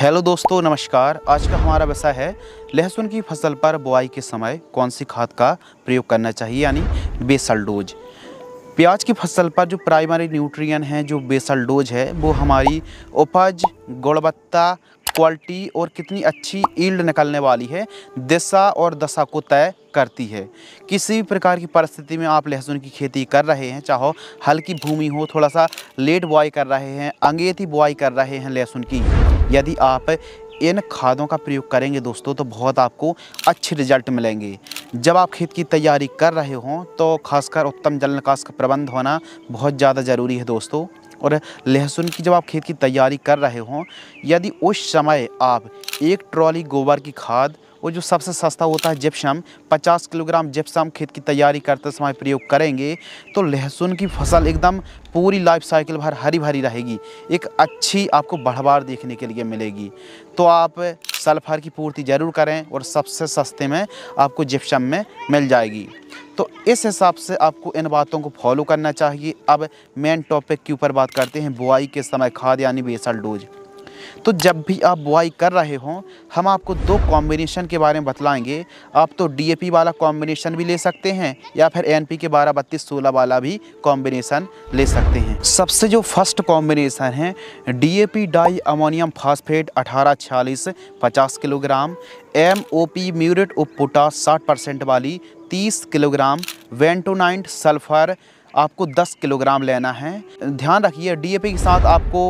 hello दोस्तों नमस्कार आज का हमारा विषय है लहसुन की फसल पर बुआई के समय कौन सी खाद का प्रयोग करना चाहिए यानी बेसल डोज प्याज की फसल पर जो प्राइमरी न्यूट्रिएंट है जो बेसल डोज है वो हमारी उपज गुणवत्ता क्वालिटी और कितनी अच्छी ईल्ड निकलने वाली है दिशा और दशा को तय करती है किसी भी प्रकार की परिस्थिति में आप लहसुन की खेती कर रहे हैं चाहो हल्की भूमि हो थोड़ा सा लेट बुआई कर रहे हैं अंगेती बुआई कर रहे हैं लहसुन की यदि आप इन खादों का प्रयोग करेंगे दोस्तों तो बहुत आपको अच्छे रिजल्ट मिलेंगे जब आप खेत की तैयारी कर रहे हों तो खासकर उत्तम जल निकास का प्रबंध होना बहुत ज़्यादा ज़रूरी है दोस्तों और लहसुन की जब आप खेत की तैयारी कर रहे हों यदि उस समय आप एक ट्रॉली गोबर की खाद वो जो सबसे सस्ता होता है जिप्सम 50 किलोग्राम जिप्सम खेत की तैयारी करते समय प्रयोग करेंगे तो लहसुन की फसल एकदम पूरी लाइफ साइकिल भर हरी भरी रहेगी एक अच्छी आपको बढ़वार देखने के लिए मिलेगी तो आप सल्फर की पूर्ति ज़रूर करें और सबसे सस्ते में आपको जिप्सम में मिल जाएगी तो इस हिसाब से आपको इन बातों को फॉलो करना चाहिए अब मेन टॉपिक के ऊपर बात करते हैं बुआई के समय खाद यानी बेसल डोज तो जब भी आप बुआई कर रहे हों हम आपको दो कॉम्बिनेशन के बारे में बतलाएंगे आप तो डीएपी वाला कॉम्बिनेशन भी ले सकते हैं या फिर एन के बारह बत्तीस सोलह वाला भी कॉम्बिनेशन ले सकते हैं सबसे जो फर्स्ट कॉम्बिनेशन है D P di ammonium phosphate अठारह छियालीस पचास kilogram M O P muriate of potash साठ परसेंट वाली तीस किलोग्राम वेंटोनाइंट सल्फ़र आपको 10 किलोग्राम लेना है ध्यान रखिए डीएपी के साथ आपको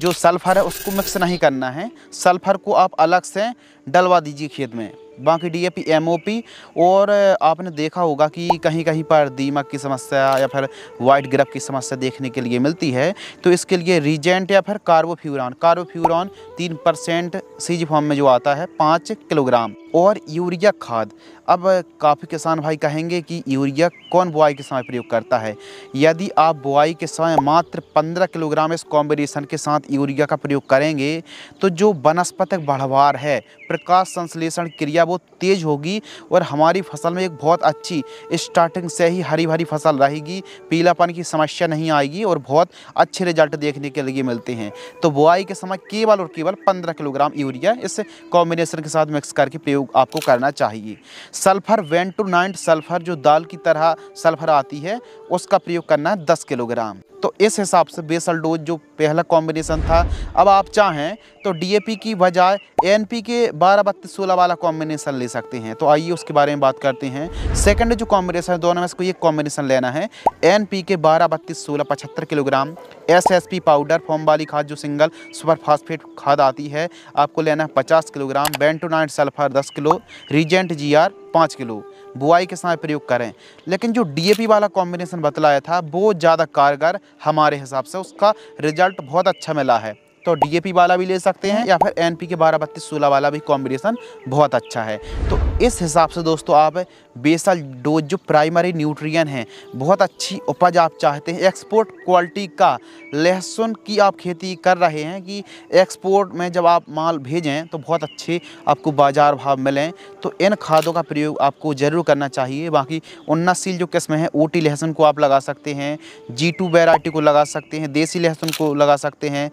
जो सल्फ़र है उसको मिक्स नहीं करना है सल्फ़र को आप अलग से डलवा दीजिए खेत में बाकी डीएपी एमओपी और आपने देखा होगा कि कहीं कहीं पर दीमक की समस्या या फिर वाइट ग्रप की समस्या देखने के लिए मिलती है तो इसके लिए रीजेंट या फिर कार्बोफ्यूरान कार्बोफ्यूरान तीन परसेंट सीज फॉर्म में जो आता है पाँच किलोग्राम और यूरिया खाद अब काफ़ी किसान भाई कहेंगे कि यूरिया कौन बुआई के समय प्रयोग करता है यदि आप बुआई के समय मात्र 15 किलोग्राम इस कॉम्बिनेशन के साथ यूरिया का प्रयोग करेंगे तो जो वनस्पतिक बढ़वार है प्रकाश संश्लेषण क्रिया वो तेज़ होगी और हमारी फसल में एक बहुत अच्छी स्टार्टिंग से ही हरी भरी फसल रहेगी पीलापन की समस्या नहीं आएगी और बहुत अच्छे रिजल्ट देखने के लिए मिलते हैं तो बुआई के समय केवल और केवल पंद्रह किलोग्राम यूरिया इस कॉम्बिनेशन के साथ मिक्स करके प्रयोग प्रयोग आपको करना चाहिए सल्फर वेंटोनाइट सल्फर जो दाल की तरह सल्फर आती है उसका प्रयोग करना है दस किलोग्राम तो इस हिसाब से बेसल डोज जो पहला कॉम्बिनेशन था अब आप चाहें तो डीएपी की बजाय एएनपी के बारह बत्तीस सोलह वाला कॉम्बिनेशन ले सकते हैं तो आइए उसके बारे में बात करते हैं सेकंड जो कॉम्बिनेशन दोनों में इसको ये एक कॉम्बिनेशन लेना है एएनपी के बारह बत्तीस सोलह पचहत्तर किलोग्राम एसएसपी पाउडर फॉर्म वाली खाद जो सिंगल सुपर फास्फेट खाद आती है आपको लेना है पचास किलोग्राम बेंटोनाइट सल्फर दस किलो रीजेंट जी आर पाँच किलो बुआई के समय प्रयोग करें लेकिन जो डीएपी वाला कॉम्बिनेशन बतलाया था वो ज़्यादा कारगर हमारे हिसाब से उसका रिजल्ट बहुत अच्छा मिला है तो डीएपी वाला भी ले सकते हैं या फिर एनपी के बारह बत्तीस सोलह वाला भी कॉम्बिनेशन बहुत अच्छा है तो इस हिसाब से दोस्तों आप बेसल डोज जो प्राइमरी न्यूट्रिएंट हैं बहुत अच्छी उपज आप चाहते हैं एक्सपोर्ट क्वालिटी का लहसुन की आप खेती कर रहे हैं कि एक्सपोर्ट में जब आप माल भेजें तो बहुत अच्छे आपको बाज़ार भाव मिलें तो इन खादों का प्रयोग आपको ज़रूर करना चाहिए बाकी उन्नासील जो किस्में हैं ओटी लहसुन को आप लगा सकते हैं जी टू को लगा सकते हैं देसी लहसुन को लगा सकते हैं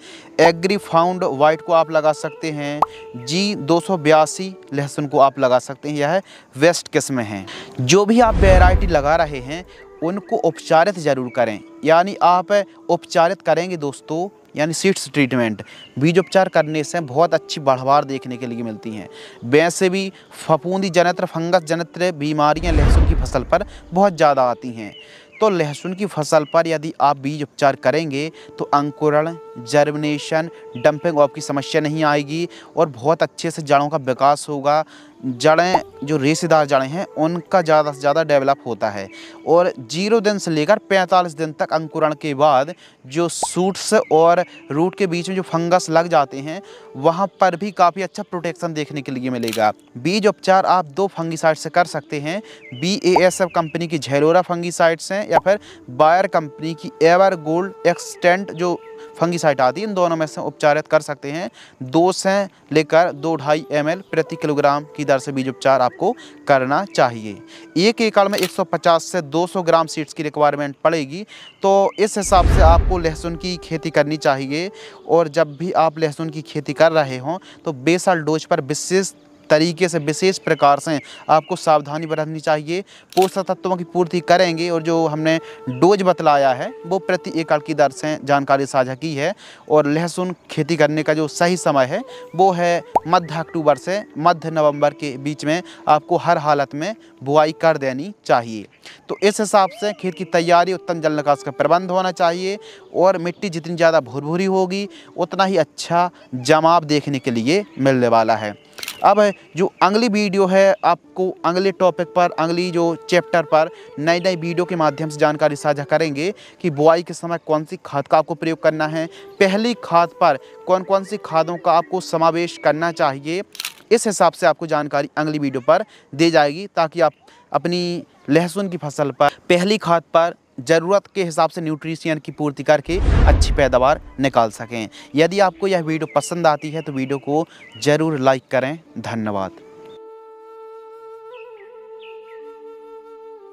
एग्री फाउंड वाइट को आप लगा सकते हैं जी दो लहसुन को आप लगा सकते हैं यह वेस्ट किस्म हैं जो भी आप वेराइटी लगा रहे हैं उनको उपचारित ज़रूर करें यानी आप उपचारित करेंगे दोस्तों यानी सीड्स ट्रीटमेंट बीज उपचार करने से बहुत अच्छी बढ़वार देखने के लिए मिलती हैं वैसे भी फपूंदी जनित्र फंगस जनित बीमारियां लहसुन की फसल पर बहुत ज़्यादा आती हैं तो लहसुन की फसल पर यदि आप बीज उपचार करेंगे तो अंकुरण जर्मिनेशन डंपिंग ऑफ की समस्या नहीं आएगी और बहुत अच्छे से जड़ों का विकास होगा जड़ें जो रेशेदार जड़ें हैं उनका ज़्यादा से ज़्यादा डेवलप होता है और जीरो दिन से लेकर 45 दिन तक अंकुरण के बाद जो सूट्स और रूट के बीच में जो फंगस लग जाते हैं वहाँ पर भी काफ़ी अच्छा प्रोटेक्शन देखने के लिए मिलेगा बीज उपचार आप दो फंगीसाइड से कर सकते हैं B A S F company की झेलोरा फंगीसाइड्स हैं या फिर बायर कंपनी की एवर गोल्ड एक्सटेंट जो फंगीसाइड आती है इन दोनों में से उपचारित कर सकते हैं दो से लेकर दो ढाई एम प्रति किलोग्राम की दर से बीज उपचार आपको करना चाहिए एक एकड़ में 150 से 200 ग्राम सीड्स की रिक्वायरमेंट पड़ेगी तो इस हिसाब से आपको लहसुन की खेती करनी चाहिए और जब भी आप लहसुन की खेती कर रहे हों तो बेसल डोज पर विशेष तरीके से विशेष प्रकार से आपको सावधानी बरतनी चाहिए पोषक तत्वों की पूर्ति करेंगे और जो हमने डोज बतलाया है वो प्रति एकड़ की दर से जानकारी साझा की है और लहसुन खेती करने का जो सही समय है वो है मध्य अक्टूबर से मध्य नवंबर के बीच में आपको हर हालत में बुआई कर देनी चाहिए तो इस हिसाब से खेत की तैयारी उत्तम जल निकास का प्रबंध होना चाहिए और मिट्टी जितनी ज़्यादा भुरभुरी होगी उतना ही अच्छा जमाव देखने के लिए मिलने वाला है अब जो अगली वीडियो है आपको अगले टॉपिक पर अगली जो चैप्टर पर नई नई वीडियो के माध्यम से जानकारी साझा करेंगे कि बुआई के समय कौन सी खाद का आपको प्रयोग करना है पहली खाद पर कौन कौन सी खादों का आपको समावेश करना चाहिए इस हिसाब से आपको जानकारी अगली वीडियो पर दी जाएगी ताकि आप अपनी लहसुन की फसल पर पहली खाद पर ज़रूरत के हिसाब से न्यूट्रिशन की पूर्ति करके अच्छी पैदावार निकाल सकें यदि आपको यह वीडियो पसंद आती है तो वीडियो को ज़रूर लाइक करें धन्यवाद